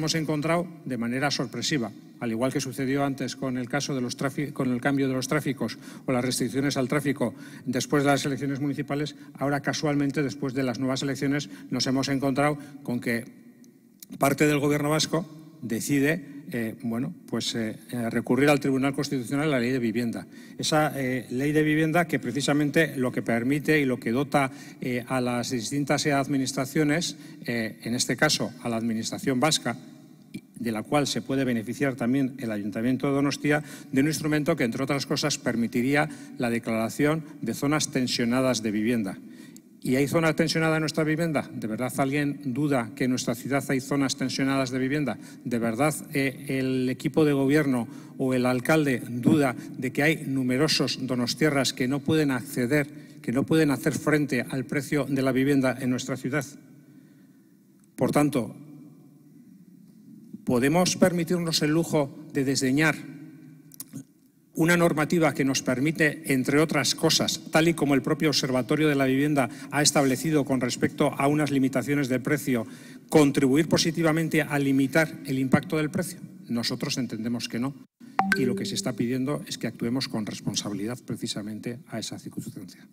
hemos encontrado de manera sorpresiva, al igual que sucedió antes con el caso de los con el cambio de los tráficos o las restricciones al tráfico después de las elecciones municipales, ahora casualmente después de las nuevas elecciones nos hemos encontrado con que parte del gobierno vasco decide eh, bueno, pues, eh, eh, recurrir al Tribunal Constitucional la ley de vivienda. Esa ley de vivienda que precisamente lo que permite y lo que dota a las distintas administraciones, en este caso a la Administración vasca, de la cual se puede beneficiar también el Ayuntamiento de Donostia, de un instrumento que, entre otras cosas, permitiría la declaración de zonas tensionadas de vivienda. ¿Y hay zona tensionada en nuestra vivienda? ¿De verdad alguien duda que en nuestra ciudad hay zonas tensionadas de vivienda? ¿De verdad eh, el equipo de gobierno o el alcalde duda de que hay numerosos donostierras que no pueden acceder, que no pueden hacer frente al precio de la vivienda en nuestra ciudad? Por tanto, ¿Podemos permitirnos el lujo de desdeñar una normativa que nos permite, entre otras cosas, tal y como el propio Observatorio de la Vivienda ha establecido con respecto a unas limitaciones de precio, contribuir positivamente a limitar el impacto del precio? Nosotros entendemos que no. Y lo que se está pidiendo es que actuemos con responsabilidad precisamente a esa circunstancia.